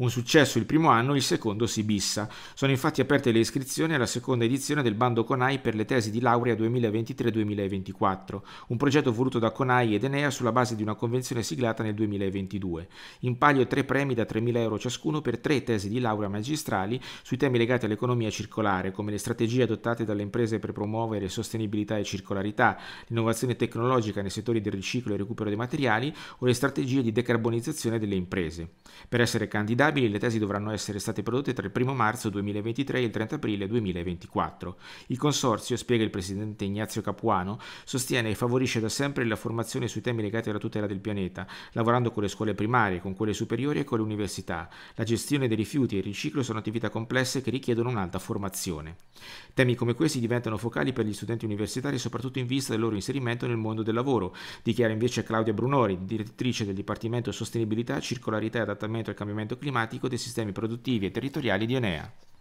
Un successo il primo anno, il secondo si bissa. Sono infatti aperte le iscrizioni alla seconda edizione del bando CONAI per le tesi di laurea 2023-2024, un progetto voluto da CONAI ed Enea sulla base di una convenzione siglata nel 2022. In palio tre premi da 3.000 euro ciascuno per tre tesi di laurea magistrali sui temi legati all'economia circolare, come le strategie adottate dalle imprese per promuovere sostenibilità e circolarità, l'innovazione tecnologica nei settori del riciclo e recupero dei materiali o le strategie di decarbonizzazione delle imprese. Per essere candidati applicabili le tesi dovranno essere state prodotte tra il 1 marzo 2023 e il 30 aprile 2024. Il consorzio, spiega il presidente Ignazio Capuano, sostiene e favorisce da sempre la formazione sui temi legati alla tutela del pianeta, lavorando con le scuole primarie, con quelle superiori e con le università. La gestione dei rifiuti e il riciclo sono attività complesse che richiedono un'alta formazione. Temi come questi diventano focali per gli studenti universitari soprattutto in vista del loro inserimento nel mondo del lavoro, dichiara invece Claudia Brunori, direttrice del Dipartimento Sostenibilità, Circolarità e Adattamento al Cambiamento Climatico informatico dei sistemi produttivi e territoriali di Enea.